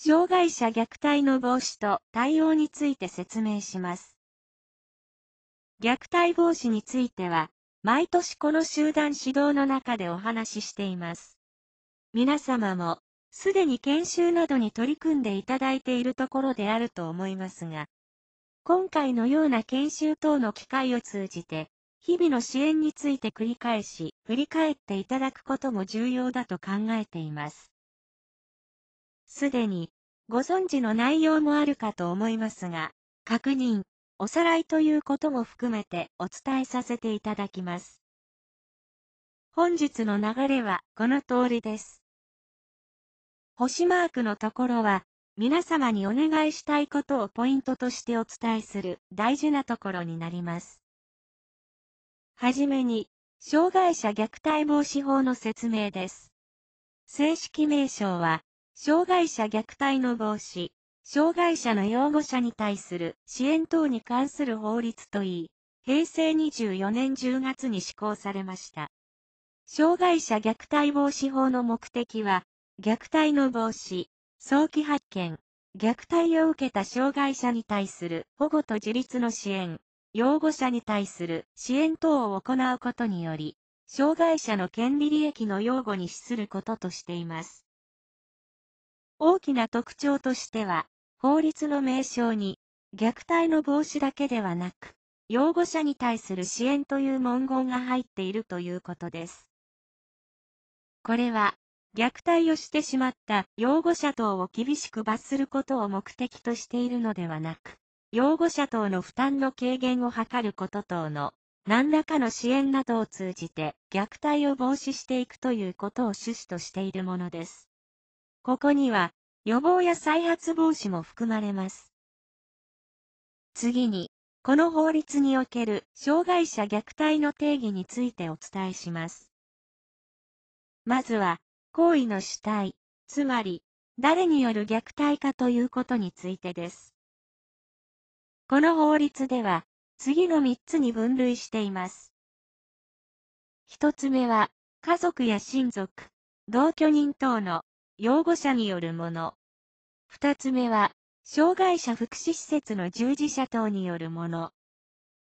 障害者虐待の防止と対応について説明します。虐待防止については、毎年この集団指導の中でお話ししています。皆様も、すでに研修などに取り組んでいただいているところであると思いますが、今回のような研修等の機会を通じて、日々の支援について繰り返し、振り返っていただくことも重要だと考えています。すでに、ご存知の内容もあるかと思いますが、確認、おさらいということも含めてお伝えさせていただきます。本日の流れはこの通りです。星マークのところは、皆様にお願いしたいことをポイントとしてお伝えする大事なところになります。はじめに、障害者虐待防止法の説明です。正式名称は、障害者虐待の防止、障害者の擁護者に対する支援等に関する法律といい、平成24年10月に施行されました。障害者虐待防止法の目的は、虐待の防止、早期発見、虐待を受けた障害者に対する保護と自立の支援、擁護者に対する支援等を行うことにより、障害者の権利利益の擁護に資することとしています。大きな特徴としては、法律の名称に、虐待の防止だけではなく、養護者に対する支援という文言が入っているということです。これは、虐待をしてしまった養護者等を厳しく罰することを目的としているのではなく、養護者等の負担の軽減を図ること等の何らかの支援などを通じて虐待を防止していくということを趣旨としているものです。ここには、予防や再発防止も含まれます。次に、この法律における障害者虐待の定義についてお伝えします。まずは、行為の主体、つまり、誰による虐待かということについてです。この法律では、次の3つに分類しています。1つ目は、家族や親族、同居人等の擁護者によるもの。二つ目は、障害者福祉施設の従事者等によるもの。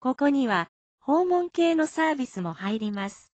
ここには、訪問系のサービスも入ります。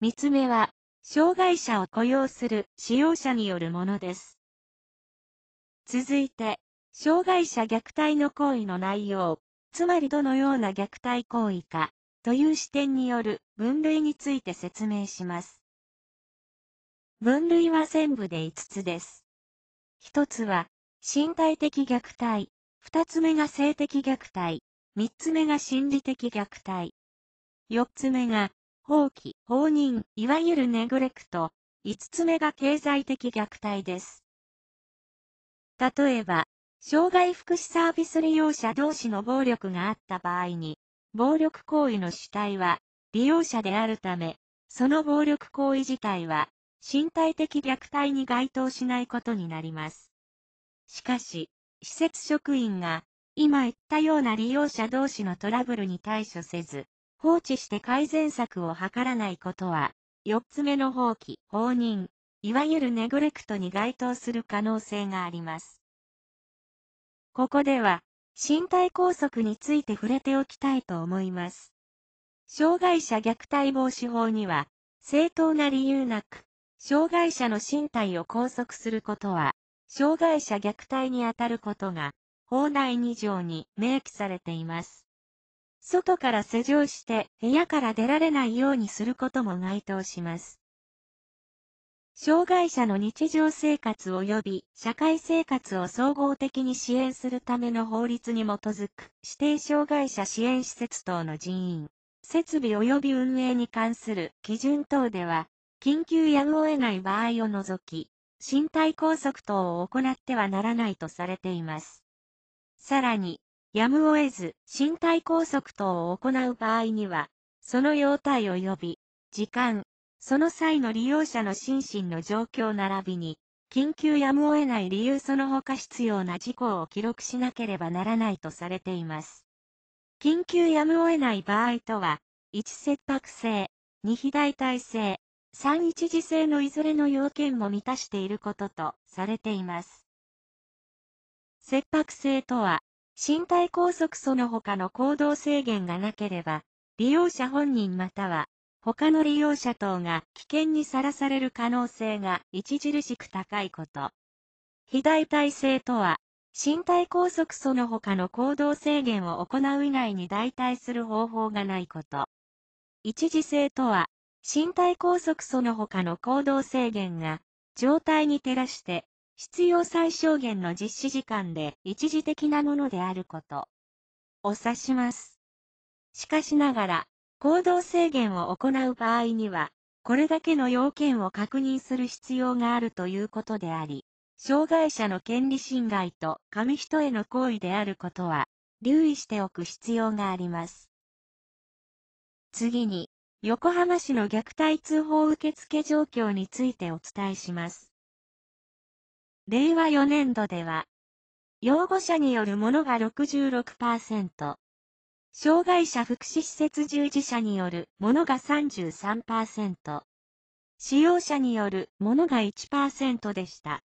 三つ目は、障害者を雇用する使用者によるものです。続いて、障害者虐待の行為の内容、つまりどのような虐待行為か、という視点による分類について説明します。分類は全部で5つです。1つは、身体的虐待。2つ目が性的虐待。3つ目が心理的虐待。4つ目が、放棄、放任、いわゆるネグレクト。5つ目が経済的虐待です。例えば、障害福祉サービス利用者同士の暴力があった場合に、暴力行為の主体は利用者であるため、その暴力行為自体は身体的虐待に該当しないことになります。しかし、施設職員が、今言ったような利用者同士のトラブルに対処せず、放置して改善策を図らないことは、四つ目の放棄、放任、いわゆるネグレクトに該当する可能性があります。ここでは、身体拘束について触れておきたいと思います。障害者虐待防止法には、正当な理由なく、障害者の身体を拘束することは、障害者虐待にあたることが、法内2条に明記されています。外から施錠して部屋から出られないようにすることも該当します。障害者の日常生活及び社会生活を総合的に支援するための法律に基づく指定障害者支援施設等の人員、設備及び運営に関する基準等では、緊急やむを得ない場合を除き、身体拘束等を行ってはならないとされています。さらに、やむを得ず身体拘束等を行う場合には、その様態及び、時間、その際の利用者の心身の状況並びに、緊急やむを得ない理由その他必要な事項を記録しなければならないとされています。緊急やむを得ない場合とは、1切迫性、2肥大体性、3一次性のいずれの要件も満たしていることとされています。切迫性とは、身体拘束その他の行動制限がなければ、利用者本人または他の利用者等が危険にさらされる可能性が著しく高いこと。肥大体制とは、身体拘束その他の行動制限を行う以外に代替する方法がないこと。一時性とは、身体拘束その他の行動制限が、状態に照らして、必要最小限の実施時間で一時的なものであること、を指します。しかしながら、行動制限を行う場合には、これだけの要件を確認する必要があるということであり、障害者の権利侵害と紙人への行為であることは、留意しておく必要があります。次に、横浜市の虐待通報受付状況についてお伝えします。令和4年度では、養護者によるものが66%、障害者福祉施設従事者によるものが33%、使用者によるものが1%でした。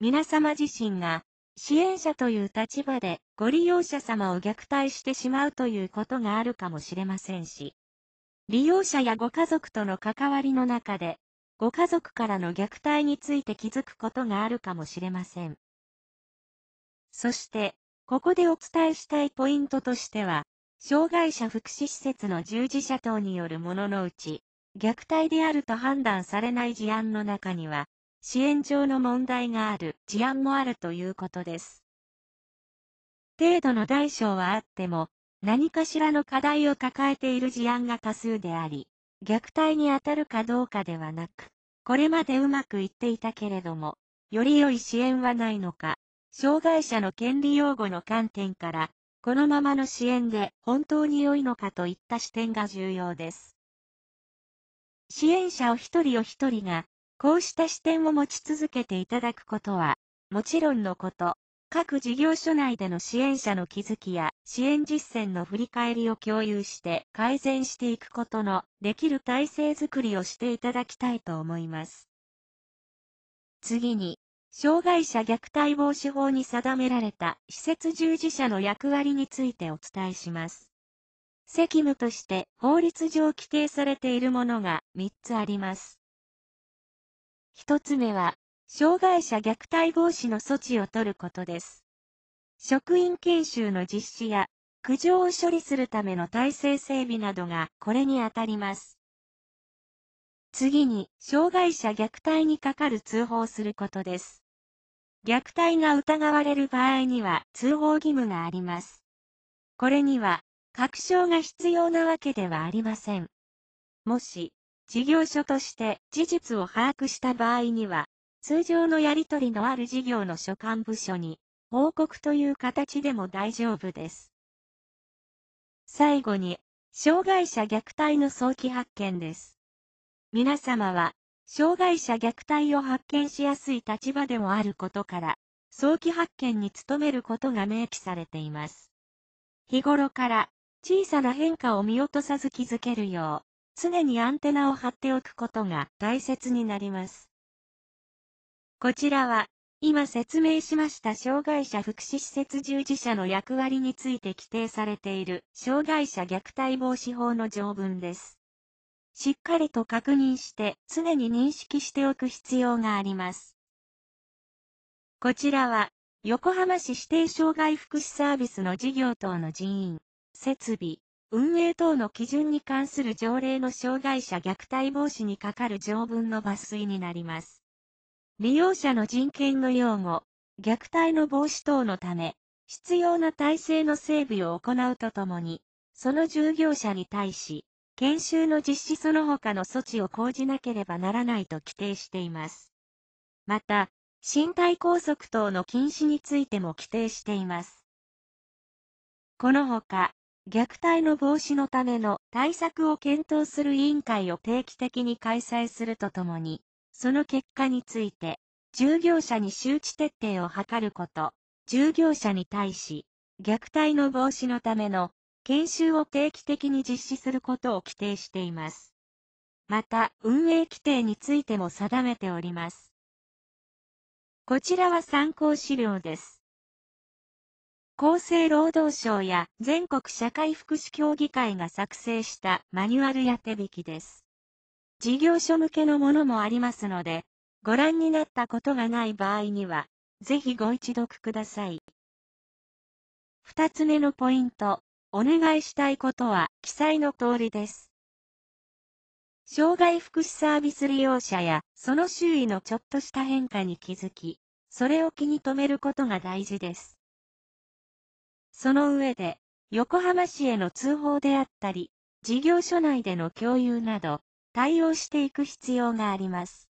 皆様自身が支援者という立場でご利用者様を虐待してしまうということがあるかもしれませんし、利用者やご家族との関わりの中で、ご家族からの虐待について気づくことがあるかもしれません。そして、ここでお伝えしたいポイントとしては、障害者福祉施設の従事者等によるもののうち、虐待であると判断されない事案の中には、支援上の問題がある事案もあるということです。程度の代償はあっても、何かしらの課題を抱えている事案が多数であり、虐待に当たるかどうかではなく、これまでうまくいっていたけれども、より良い支援はないのか、障害者の権利擁護の観点から、このままの支援で本当に良いのかといった視点が重要です。支援者を一人お一人が、こうした視点を持ち続けていただくことは、もちろんのこと、各事業所内での支援者の気づきや支援実践の振り返りを共有して改善していくことのできる体制づくりをしていただきたいと思います。次に、障害者虐待防止法に定められた施設従事者の役割についてお伝えします。責務として法律上規定されているものが3つあります。1つ目は障害者虐待防止の措置を取ることです。職員研修の実施や、苦情を処理するための体制整備などがこれにあたります。次に、障害者虐待にかかる通報することです。虐待が疑われる場合には通報義務があります。これには、確証が必要なわけではありません。もし、事業所として事実を把握した場合には、通常のやり取りのある事業の所管部署に、報告という形でも大丈夫です。最後に、障害者虐待の早期発見です。皆様は、障害者虐待を発見しやすい立場でもあることから、早期発見に努めることが明記されています。日頃から小さな変化を見落とさず気づけるよう、常にアンテナを張っておくことが大切になります。こちらは、今説明しました障害者福祉施設従事者の役割について規定されている障害者虐待防止法の条文です。しっかりと確認して常に認識しておく必要があります。こちらは、横浜市指定障害福祉サービスの事業等の人員、設備、運営等の基準に関する条例の障害者虐待防止に係る条文の抜粋になります。利用者の人権の擁護、虐待の防止等のため、必要な体制の整備を行うとともに、その従業者に対し、研修の実施その他の措置を講じなければならないと規定しています。また、身体拘束等の禁止についても規定しています。このほか、虐待の防止のための対策を検討する委員会を定期的に開催するとともに、その結果について、従業者に周知徹底を図ること、従業者に対し、虐待の防止のための研修を定期的に実施することを規定しています。また、運営規定についても定めております。こちらは参考資料です。厚生労働省や全国社会福祉協議会が作成したマニュアルや手引きです。事業所向けのものもありますので、ご覧になったことがない場合には、ぜひご一読ください。二つ目のポイント、お願いしたいことは、記載の通りです。障害福祉サービス利用者や、その周囲のちょっとした変化に気づき、それを気に留めることが大事です。その上で、横浜市への通報であったり、事業所内での共有など、対応していく必要があります。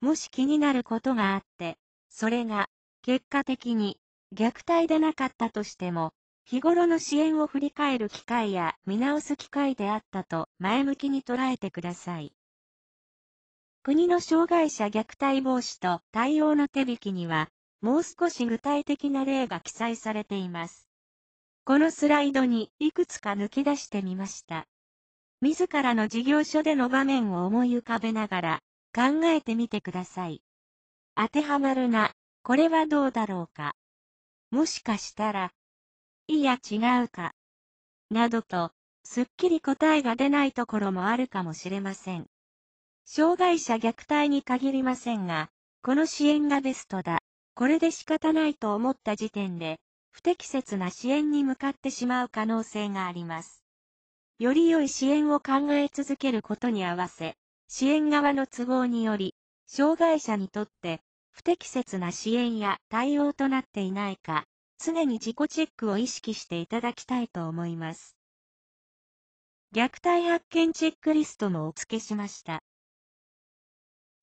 もし気になることがあって、それが、結果的に、虐待でなかったとしても、日頃の支援を振り返る機会や見直す機会であったと前向きに捉えてください。国の障害者虐待防止と対応の手引きには、もう少し具体的な例が記載されています。このスライドにいくつか抜き出してみました。自らの事業所での場面を思い浮かべながら、考えてみてください。当てはまるな、これはどうだろうか。もしかしたら、いや違うか。などと、すっきり答えが出ないところもあるかもしれません。障害者虐待に限りませんが、この支援がベストだ。これで仕方ないと思った時点で、不適切な支援に向かってしまう可能性があります。より良い支援を考え続けることに合わせ、支援側の都合により、障害者にとって不適切な支援や対応となっていないか、常に自己チェックを意識していただきたいと思います。虐待発見チェックリストもお付けしました。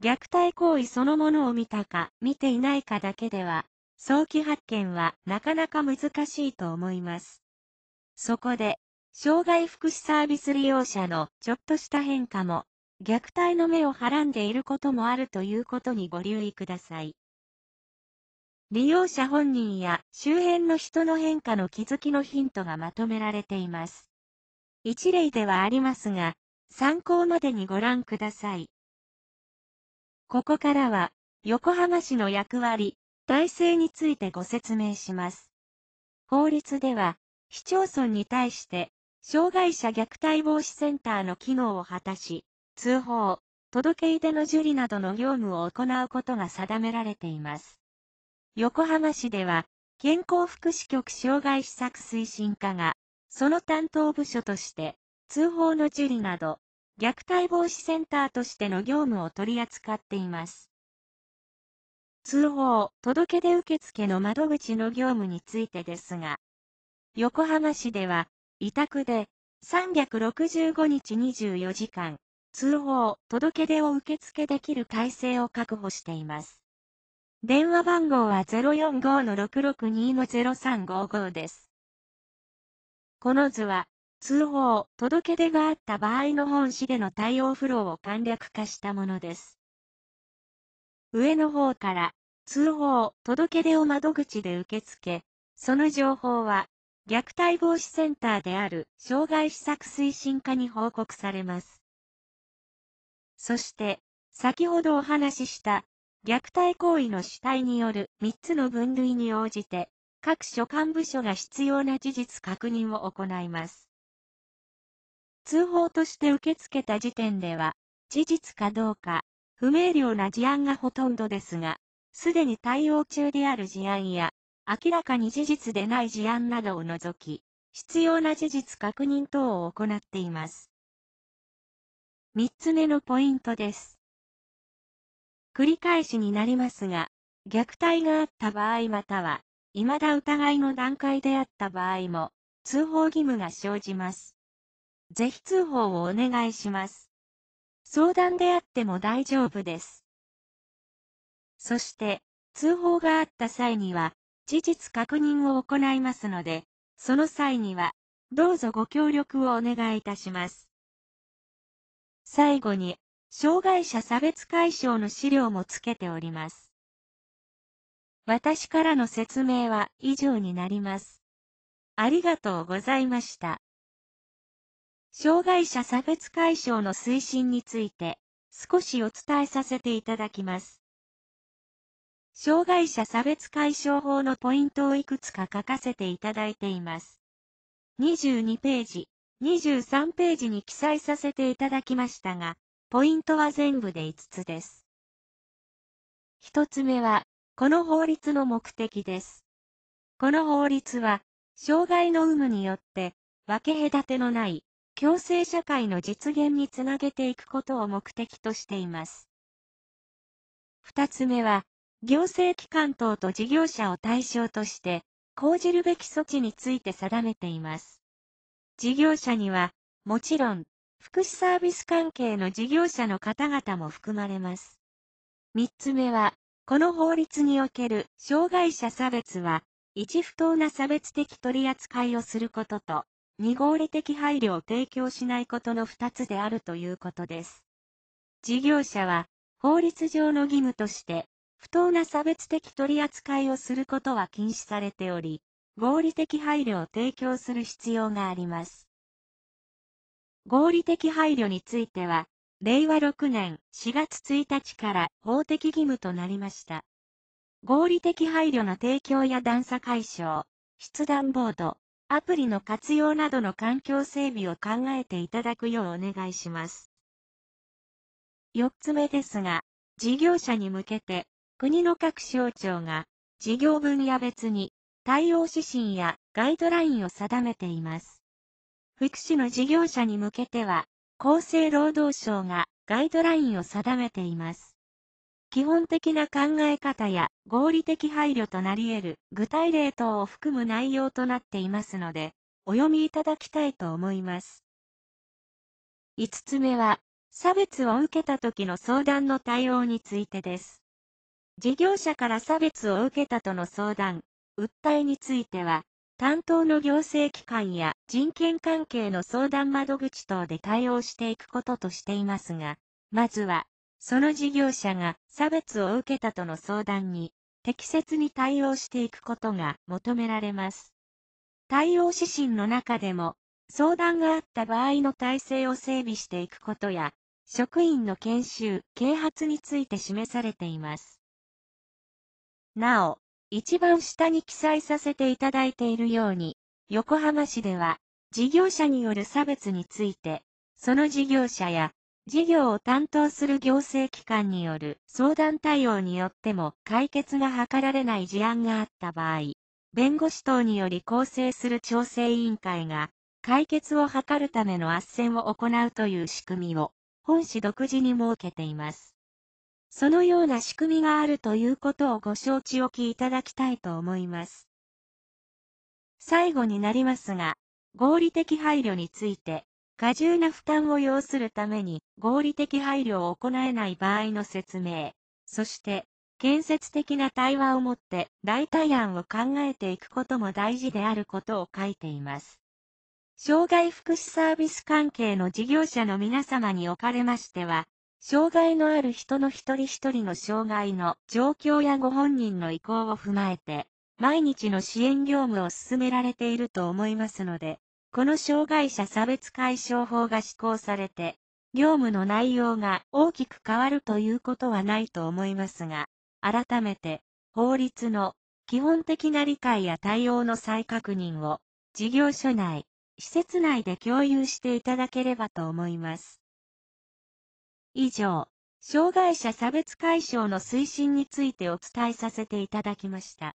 虐待行為そのものを見たか、見ていないかだけでは、早期発見はなかなか難しいと思います。そこで、障害福祉サービス利用者のちょっとした変化も、虐待の目をはらんでいることもあるということにご留意ください。利用者本人や周辺の人の変化の気づきのヒントがまとめられています。一例ではありますが、参考までにご覧ください。ここからは、横浜市の役割、体制についてご説明します。法律では、市町村に対して、障害者虐待防止センターの機能を果たし、通報、届け出の受理などの業務を行うことが定められています。横浜市では、健康福祉局障害施策推進課が、その担当部署として、通報の受理など、虐待防止センターとしての業務を取り扱っています。通報、届け出受付の窓口の業務についてですが、横浜市では、委託で、365日24時間、通報、届け出を受付できる体制を確保しています。電話番号は045-662-0355です。この図は、通報、届け出があった場合の本市での対応フローを簡略化したものです。上の方から、通報、届け出を窓口で受け付け、その情報は、虐待防止センターである障害施策推進課に報告されます。そして、先ほどお話しした虐待行為の主体による3つの分類に応じて、各所管部署が必要な事実確認を行います。通報として受け付けた時点では、事実かどうか、不明瞭な事案がほとんどですが、すでに対応中である事案や、明らかに事実でない事案などを除き、必要な事実確認等を行っています。3つ目のポイントです。繰り返しになりますが、虐待があった場合または、未だ疑いの段階であった場合も、通報義務が生じます。ぜひ通報をお願いします。相談であっても大丈夫です。そして、通報があった際には、事実確認を行いますので、その際には、どうぞご協力をお願いいたします。最後に、障害者差別解消の資料もつけております。私からの説明は以上になります。ありがとうございました。障害者差別解消の推進について少しお伝えさせていただきます。障害者差別解消法のポイントをいくつか書かせていただいています。22ページ、23ページに記載させていただきましたが、ポイントは全部で5つです。1つ目は、この法律の目的です。この法律は、障害の有無によって、分け隔てのない、共生社会の実現につなげていくことを目的としています。2つ目は、行政機関等と事業者を対象として、講じるべき措置について定めています。事業者には、もちろん、福祉サービス関係の事業者の方々も含まれます。三つ目は、この法律における障害者差別は、一不当な差別的取り扱いをすることと、二合理的配慮を提供しないことの二つであるということです。事業者は、法律上の義務として、不当な差別的取り扱いをすることは禁止されており、合理的配慮を提供する必要があります。合理的配慮については、令和6年4月1日から法的義務となりました。合理的配慮の提供や段差解消、筆談ボード、アプリの活用などの環境整備を考えていただくようお願いします。4つ目ですが、事業者に向けて国の各省庁が事業分野別に対応指針やガイドラインを定めています。福祉の事業者に向けては、厚生労働省がガイドラインを定めています。基本的な考え方や合理的配慮となり得る具体例等を含む内容となっていますので、お読みいただきたいと思います。5つ目は、差別を受けた時の相談の対応についてです。事業者から差別を受けたとの相談、訴えについては、担当の行政機関や人権関係の相談窓口等で対応していくこととしていますが、まずは、その事業者が差別を受けたとの相談に、適切に対応していくことが求められます。対応指針の中でも、相談があった場合の体制を整備していくことや、職員の研修、啓発について示されています。なお、一番下に記載させていただいているように、横浜市では、事業者による差別について、その事業者や、事業を担当する行政機関による相談対応によっても解決が図られない事案があった場合、弁護士等により構成する調整委員会が、解決を図るための斡旋を行うという仕組みを、本市独自に設けています。そのような仕組みがあるということをご承知おきいただきたいと思います。最後になりますが、合理的配慮について、過重な負担を要するために合理的配慮を行えない場合の説明、そして建設的な対話をもって代替案を考えていくことも大事であることを書いています。障害福祉サービス関係の事業者の皆様におかれましては、障害のある人の一人一人の障害の状況やご本人の意向を踏まえて、毎日の支援業務を進められていると思いますので、この障害者差別解消法が施行されて、業務の内容が大きく変わるということはないと思いますが、改めて、法律の基本的な理解や対応の再確認を、事業所内、施設内で共有していただければと思います。以上、障害者差別解消の推進についてお伝えさせていただきました。